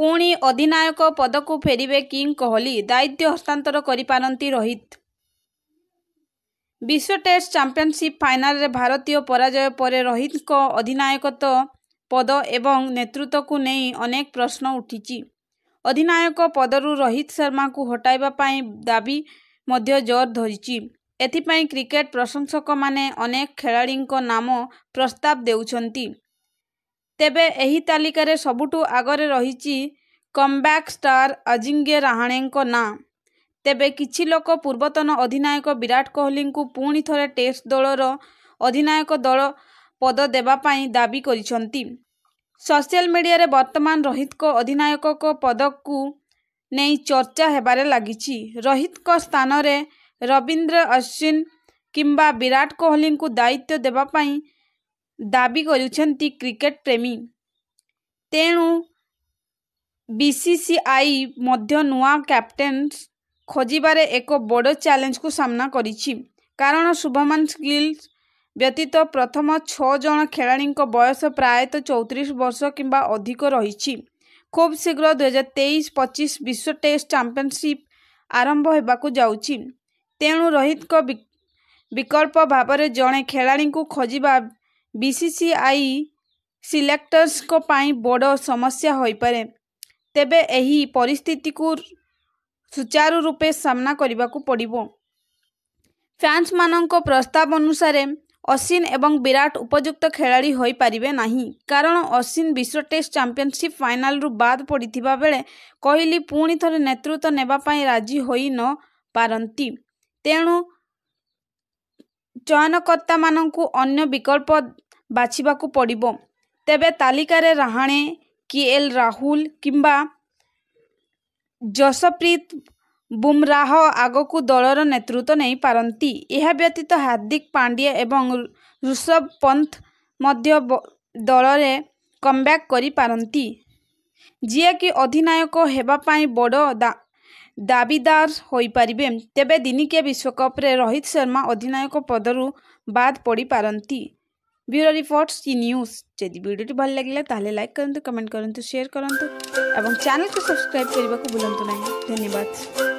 ପୁଣି ଅଧିନାୟକ ପଦକୁ ଫେରିବେ କିଙ୍ଗ୍ କୋହଲି ଦାୟିତ୍ୱ ହସ୍ତାନ୍ତର କରିପାରନ୍ତି ରୋହିତ ବିଶ୍ୱ ଟେଷ୍ଟ ଚାମ୍ପିଅନସିପ୍ ଫାଇନାଲରେ ଭାରତୀୟ ପରାଜୟ ପରେ ରୋହିତଙ୍କ ଅଧିନାୟକତ୍ୱ ପଦ ଏବଂ ନେତୃତ୍ୱକୁ ନେଇ ଅନେକ ପ୍ରଶ୍ନ ଉଠିଛି ଅଧିନାୟକ ପଦରୁ ରୋହିତ ଶର୍ମାଙ୍କୁ ହଟାଇବା ପାଇଁ ଦାବି ମଧ୍ୟ ଜୋର ଧରିଛି ଏଥିପାଇଁ କ୍ରିକେଟ ପ୍ରଶଂସକମାନେ ଅନେକ ଖେଳାଳିଙ୍କ ନାମ ପ୍ରସ୍ତାବ ଦେଉଛନ୍ତି ତେବେ ଏହି ତାଲିକାରେ ସବୁଠୁ ଆଗରେ ରହିଛି କମ୍ବ୍ୟାକ୍ ଷ୍ଟାର ଅଜିଙ୍କ୍ୟ ରାହାଣେଙ୍କ ନାଁ ତେବେ କିଛି ଲୋକ ପୂର୍ବତନ ଅଧିନାୟକ ବିରାଟ କୋହଲିଙ୍କୁ ପୁଣି ଥରେ ଟେଷ୍ଟ ଦଳର ଅଧିନାୟକ ଦଳ ପଦ ଦେବା ପାଇଁ ଦାବି କରିଛନ୍ତି ସୋସିଆଲ ମିଡ଼ିଆରେ ବର୍ତ୍ତମାନ ରୋହିତଙ୍କ ଅଧିନାୟକଙ୍କ ପଦକୁ ନେଇ ଚର୍ଚ୍ଚା ହେବାରେ ଲାଗିଛି ରୋହିତଙ୍କ ସ୍ଥାନରେ ରବୀନ୍ଦ୍ର ଅଶ୍ୱିନ କିମ୍ବା ବିରାଟ କୋହଲିଙ୍କୁ ଦାୟିତ୍ୱ ଦେବା ପାଇଁ ଦାବି କରୁଛନ୍ତି କ୍ରିକେଟ୍ ପ୍ରେମୀ ତେଣୁ ବି ସି ସି ଆଇ ମଧ୍ୟ ନୂଆ କ୍ୟାପ୍ଟେନ୍ ଖୋଜିବାରେ ଏକ ବଡ଼ ଚ୍ୟାଲେଞ୍ଜକୁ ସାମ୍ନା କରିଛି କାରଣ ଶୁଭମନ ଗିଲ୍ ବ୍ୟତୀତ ପ୍ରଥମ ଛଅ ଜଣ ଖେଳାଳିଙ୍କ ବୟସ ପ୍ରାୟତଃ ଚଉତିରିଶ ବର୍ଷ କିମ୍ବା ଅଧିକ ରହିଛି ଖୁବ୍ ଶୀଘ୍ର ଦୁଇହଜାର ତେଇଶ ପଚିଶ ବିଶ୍ୱ ଟେଷ୍ଟ ଚାମ୍ପିୟନସିପ୍ ଆରମ୍ଭ ହେବାକୁ ଯାଉଛି ତେଣୁ ରୋହିତଙ୍କ ବିକଳ୍ପ ଭାବରେ ଜଣେ ଖେଳାଳିଙ୍କୁ ଖୋଜିବା ବିସିସିଆଇ ସିଲେକ୍ଟର୍ସଙ୍କ ପାଇଁ ବଡ଼ ସମସ୍ୟା ହୋଇପାରେ ତେବେ ଏହି ପରିସ୍ଥିତିକୁ ସୁଚାରୁ ରୂପେ ସାମ୍ନା କରିବାକୁ ପଡ଼ିବ ଫ୍ୟାନ୍ସମାନଙ୍କ ପ୍ରସ୍ତାବ ଅନୁସାରେ ଅଶ୍ୱିନ ଏବଂ ବିରାଟ ଉପଯୁକ୍ତ ଖେଳାଳି ହୋଇପାରିବେ ନାହିଁ କାରଣ ଅଶ୍ୱିନ ବିଶ୍ୱ ଟେଷ୍ଟ ଚାମ୍ପିଅନସିପ୍ ଫାଇନାଲ୍ରୁ ବାଦ୍ ପଡ଼ିଥିବା ବେଳେ କହିଲି ପୁଣି ଥରେ ନେତୃତ୍ୱ ନେବା ପାଇଁ ରାଜି ହୋଇ ନ ପାରନ୍ତି ତେଣୁ ଚୟନକର୍ତ୍ତାମାନଙ୍କୁ ଅନ୍ୟ ବିକଳ୍ପ ବାଛିବାକୁ ପଡ଼ିବ ତେବେ ତାଲିକାରେ ରାହାଣେ କି ଏଲ୍ ରାହୁଲ କିମ୍ବା ଯଶପ୍ରୀତ ବୁମରାହ ଆଗକୁ ଦଳର ନେତୃତ୍ୱ ନେଇପାରନ୍ତି ଏହା ବ୍ୟତୀତ ହାର୍ଦ୍ଦିକ ପାଣ୍ଡିଆ ଏବଂ ଋଷଭ ପନ୍ଥ ମଧ୍ୟ ଦଳରେ କମ୍ବ୍ୟାକ୍ କରିପାରନ୍ତି ଯିଏକି ଅଧିନାୟକ ହେବା ପାଇଁ ବଡ଼ ଦାବିଦାର ହୋଇପାରିବେ ତେବେ ଦିନିକିଆ ବିଶ୍ୱକପ୍ରେ ରୋହିତ ଶର୍ମା ଅଧିନାୟକ ପଦରୁ ବାଦ୍ ପଡ଼ିପାରନ୍ତି ভিডিও রিপোর্টস টি নিউজ যদি ভিডিওটি ভাল লাগিলা তাহলে লাইক করন্তু কমেন্ট করন্তু শেয়ার করন্তু এবং চ্যানেলকে সাবস্ক্রাইব କରିବାକୁ ভুলନ୍ତୁ ନାହିଁ ଧନ୍ୟବାଦ